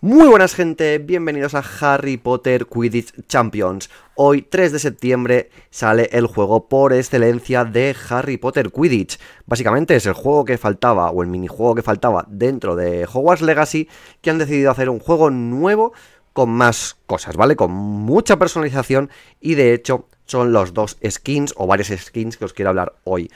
Muy buenas gente, bienvenidos a Harry Potter Quidditch Champions. Hoy 3 de septiembre sale el juego por excelencia de Harry Potter Quidditch. Básicamente es el juego que faltaba o el minijuego que faltaba dentro de Hogwarts Legacy que han decidido hacer un juego nuevo con más cosas, ¿vale? Con mucha personalización y de hecho son los dos skins o varias skins que os quiero hablar hoy.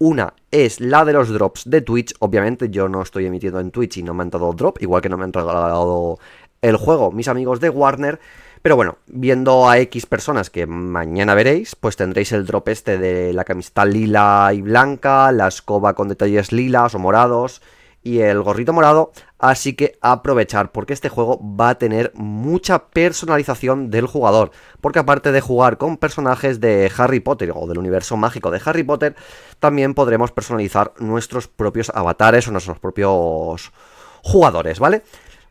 Una es la de los drops de Twitch. Obviamente yo no estoy emitiendo en Twitch y no me han dado drop, igual que no me han regalado el juego mis amigos de Warner. Pero bueno, viendo a X personas que mañana veréis, pues tendréis el drop este de la camiseta lila y blanca, la escoba con detalles lilas o morados, y el gorrito morado, así que aprovechar porque este juego va a tener mucha personalización del jugador, porque aparte de jugar con personajes de Harry Potter o del universo mágico de Harry Potter, también podremos personalizar nuestros propios avatares o nuestros propios jugadores, ¿vale?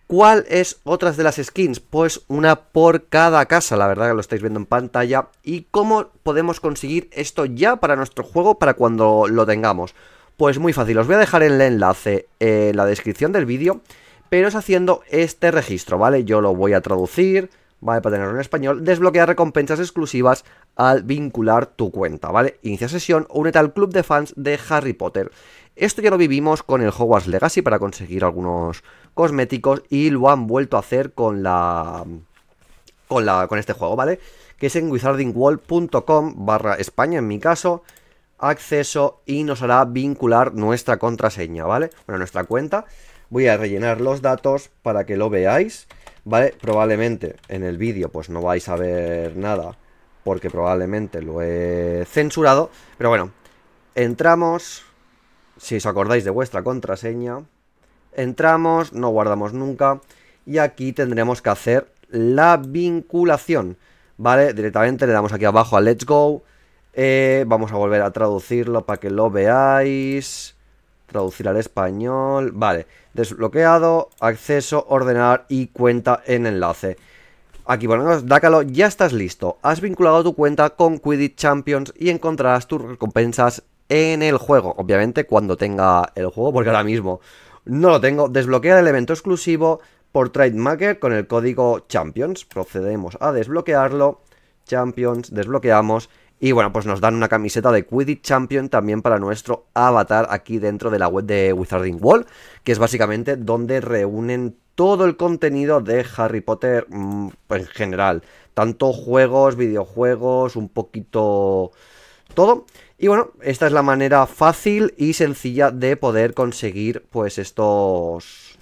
¿Cuál es otra de las skins? Pues una por cada casa, la verdad que lo estáis viendo en pantalla. ¿Y cómo podemos conseguir esto ya para nuestro juego para cuando lo tengamos? Pues muy fácil, os voy a dejar el enlace en la descripción del vídeo, pero es haciendo este registro, ¿vale? Yo lo voy a traducir, ¿vale? Para tenerlo en español, desbloquear recompensas exclusivas al vincular tu cuenta, ¿vale? Inicia sesión, únete al club de fans de Harry Potter. Esto ya lo vivimos con el Hogwarts Legacy para conseguir algunos cosméticos y lo han vuelto a hacer con la... con, la, con este juego, ¿vale? Que es en wizardingworld.com barra España en mi caso acceso y nos hará vincular nuestra contraseña, ¿vale? Bueno, nuestra cuenta. Voy a rellenar los datos para que lo veáis, ¿vale? Probablemente en el vídeo pues no vais a ver nada porque probablemente lo he censurado, pero bueno, entramos, si os acordáis de vuestra contraseña, entramos, no guardamos nunca y aquí tendremos que hacer la vinculación, ¿vale? Directamente le damos aquí abajo a Let's Go, eh, vamos a volver a traducirlo para que lo veáis. Traducir al español. Vale. Desbloqueado, acceso, ordenar y cuenta en enlace. Aquí ponemos, Dácalo, ya estás listo. Has vinculado tu cuenta con Quidditch Champions y encontrarás tus recompensas en el juego. Obviamente cuando tenga el juego, porque ahora mismo no lo tengo. Desbloquea el evento exclusivo por Trademaker con el código Champions. Procedemos a desbloquearlo. Champions, desbloqueamos. Y bueno, pues nos dan una camiseta de Quidditch Champion también para nuestro avatar aquí dentro de la web de Wizarding World que es básicamente donde reúnen todo el contenido de Harry Potter mm, en general. Tanto juegos, videojuegos, un poquito todo. Y bueno, esta es la manera fácil y sencilla de poder conseguir pues estos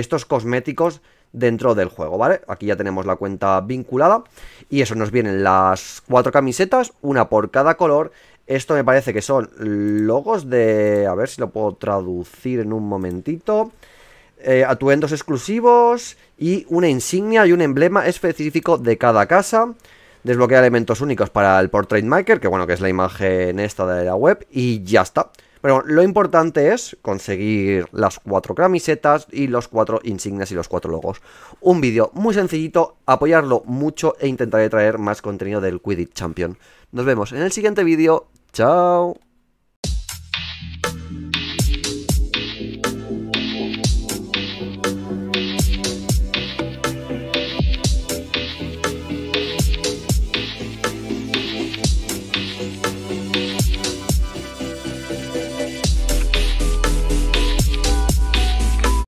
estos cosméticos dentro del juego, ¿vale? Aquí ya tenemos la cuenta vinculada y eso nos vienen las cuatro camisetas, una por cada color. Esto me parece que son logos de... a ver si lo puedo traducir en un momentito. Eh, atuendos exclusivos y una insignia y un emblema específico de cada casa. desbloquea elementos únicos para el Portrait Maker, que bueno, que es la imagen esta de la web y ya está. Pero bueno, lo importante es conseguir las cuatro camisetas y los cuatro insignias y los cuatro logos. Un vídeo muy sencillito, apoyarlo mucho e intentaré traer más contenido del Quidditch Champion. Nos vemos en el siguiente vídeo. Chao.